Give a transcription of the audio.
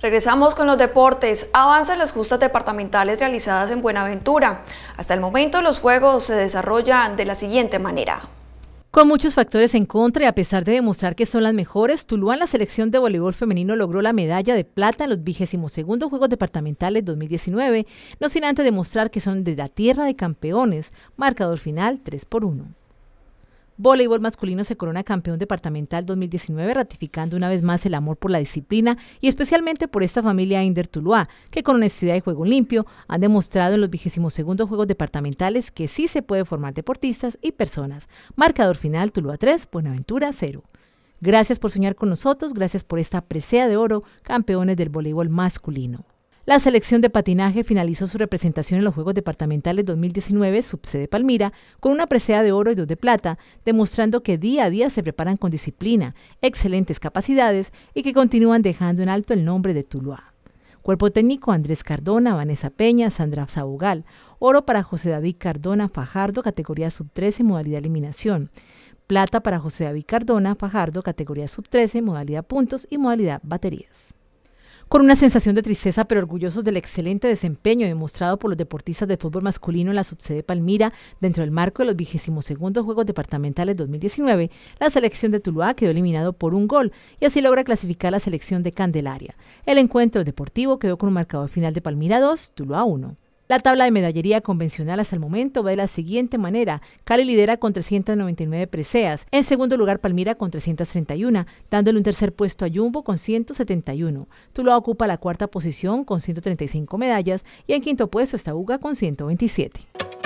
Regresamos con los deportes. Avanzan las justas departamentales realizadas en Buenaventura. Hasta el momento los juegos se desarrollan de la siguiente manera. Con muchos factores en contra y a pesar de demostrar que son las mejores, Tuluán, la selección de voleibol femenino, logró la medalla de plata en los 22 Juegos Departamentales 2019, no sin antes demostrar que son de la tierra de campeones. Marcador final 3 por 1 voleibol masculino se corona campeón departamental 2019, ratificando una vez más el amor por la disciplina y especialmente por esta familia Inder Tuluá, que con honestidad y juego limpio han demostrado en los 22 Juegos Departamentales que sí se puede formar deportistas y personas. Marcador final Tuluá 3, Buenaventura 0. Gracias por soñar con nosotros, gracias por esta presea de oro, campeones del voleibol masculino. La selección de patinaje finalizó su representación en los Juegos Departamentales 2019, subsede Palmira, con una presea de oro y dos de plata, demostrando que día a día se preparan con disciplina, excelentes capacidades y que continúan dejando en alto el nombre de Tuluá. Cuerpo técnico Andrés Cardona, Vanessa Peña, Sandra Zabugal, Oro para José David Cardona Fajardo, categoría sub-13, modalidad eliminación. Plata para José David Cardona Fajardo, categoría sub-13, modalidad puntos y modalidad baterías. Con una sensación de tristeza, pero orgullosos del excelente desempeño demostrado por los deportistas de fútbol masculino en la subsede Palmira, dentro del marco de los 22 Juegos Departamentales 2019, la selección de Tuluá quedó eliminado por un gol y así logra clasificar la selección de Candelaria. El encuentro deportivo quedó con un marcador final de Palmira 2, Tuluá 1. La tabla de medallería convencional hasta el momento va de la siguiente manera. Cali lidera con 399 preseas. En segundo lugar, Palmira con 331, dándole un tercer puesto a Jumbo con 171. Tuluá ocupa la cuarta posición con 135 medallas y en quinto puesto está UGA con 127.